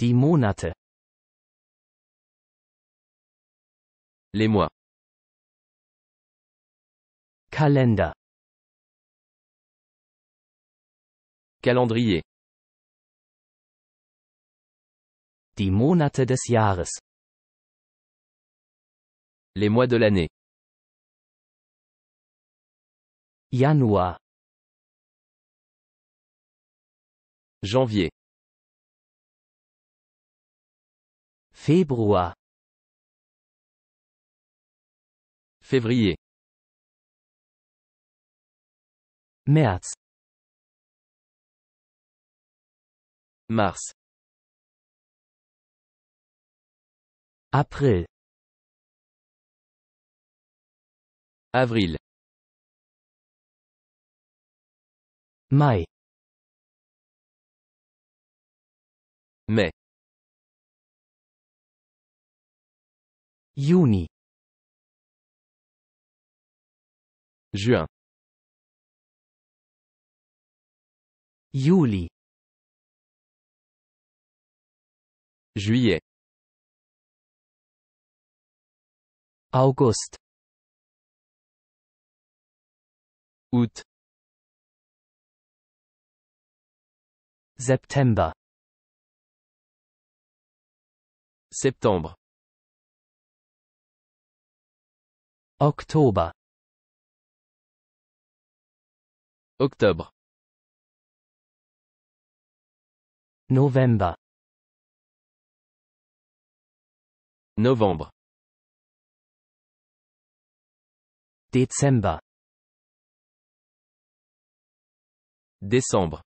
Die Monate. Les mois. Kalender. Calendrier. Die Monate des Jahres. Les mois de l'année. Januar. Janvier. Februar Février März Mars April Avril Mai Mai Juni Juin Juli Juillet August Août September Septembre octobre Octobre novembre Novembre décembre Décembre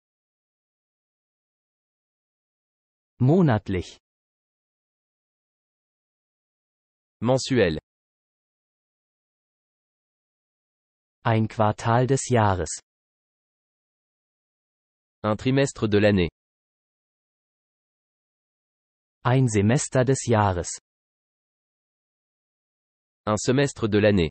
Monatlich Mensuel Un Quartal des Jahres. Un trimestre de l'année. Ein Semester des Jahres. Un semestre de l'année.